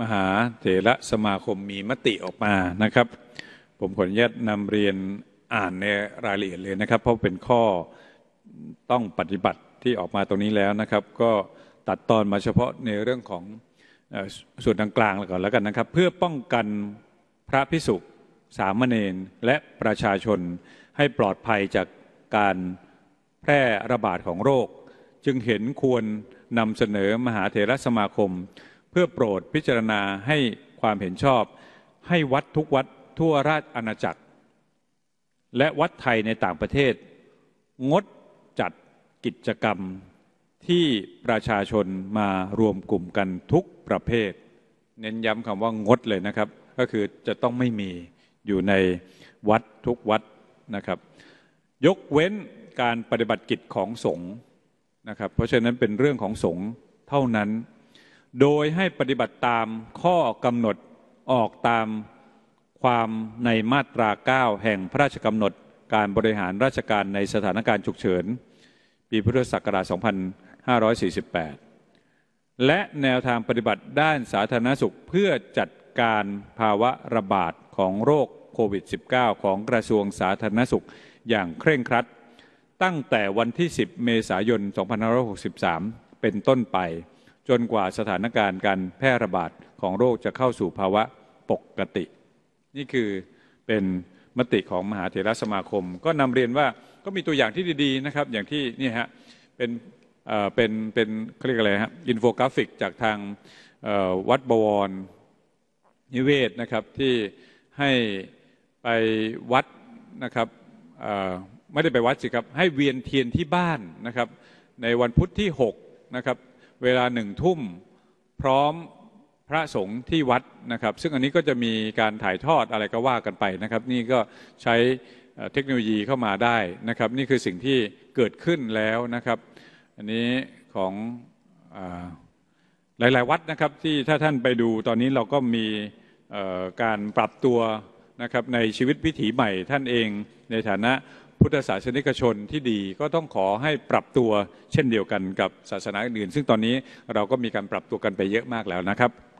มหาเถระสมาคมมีมติออกมานะครับ ผมขออนุญาตนำเรียนอ่านในรายละเอียดเลยนะครับ เพราะเป็นข้อต้องปฏิบัติที่ออกมาตรงนี้แล้วนะครับ ก็ตัดตอนมาเฉพาะในเรื่องของส่วนกลางๆก่อนแล้วกันนะครับ เพื่อป้องกันพระพิสุสามเณรและประชาชนให้ปลอดภัยจากการแพร่ระบาดของโรค จึงเห็นควรนำเสนอมหาเถรสมาคมเพื่อโปรดพิจารณาให้ความเห็นชอบให้วัดทุกวัดทั่วราชอาณาจักรและวัดไทยในต่างประเทศ งดจัดกิจกรรมที่ประชาชนมารวมกลุ่มกันทุกประเภท เน้นย้ำคำว่างดเลยนะครับ ก็คือจะต้องไม่มีอยู่ในวัดทุกวัดนะครับ ยกเว้นการปฏิบัติกิจของสงฆ์นะครับ เพราะฉะนั้นเป็นเรื่องของสงฆ์เท่านั้นโดยให้ปฏิบัติตามข้อกำหนดออกตามความในมาตรา 9 แห่งพระราชกำหนดการบริหารราชการในสถานการณ์ฉุกเฉิน ปีพุทธศักราช 2548 และแนวทางปฏิบัติด้านสาธารณสุขเพื่อจัดการภาวะระบาดของโรคโควิด -19 ของกระทรวงสาธารณสุขอย่างเคร่งครัด ตั้งแต่วันที่ 10 เมษายน 2563 เป็นต้นไปจนกว่าสถานการณ์การแพร่ระบาดของโรคจะเข้าสู่ภาวะปกติ นี่คือเป็นมติของมหาเถรสมาคม ก็นำเรียนว่าก็มีตัวอย่างที่ดี ๆ นะครับ อย่างที่นี่ฮะ เป็นเป็นเป็นเเรียกอะไรฮะ อินโฟกราฟิกจากทางวัดบวรนิเวศนะครับที่ให้ไปวัดนะครับไม่ได้ไปวัดสิครับ ให้เวียนเทียนที่บ้านนะครับ ในวันพุทธที่ 6 นะครับเวลาหนึ่งทุ่มพร้อมพระสงฆ์ที่วัดนะครับ ซึ่งอันนี้ก็จะมีการถ่ายทอดอะไรก็ว่ากันไปนะครับ นี่ก็ใช้เทคโนโลยีเข้ามาได้นะครับ นี่คือสิ่งที่เกิดขึ้นแล้วนะครับ อันนี้ของหลาย ๆวัดนะครับที่ถ้าท่านไปดูตอนนี้เราก็มีการปรับตัวนะครับในชีวิตวิถีใหม่ท่านเองในฐานะพุทธศาสนิกชนที่ดีก็ต้องขอให้ปรับตัวเช่นเดียวกันกับศาสนาอื่นซึ่งตอนนี้เราก็มีการปรับตัวกันไปเยอะมากแล้วนะครับ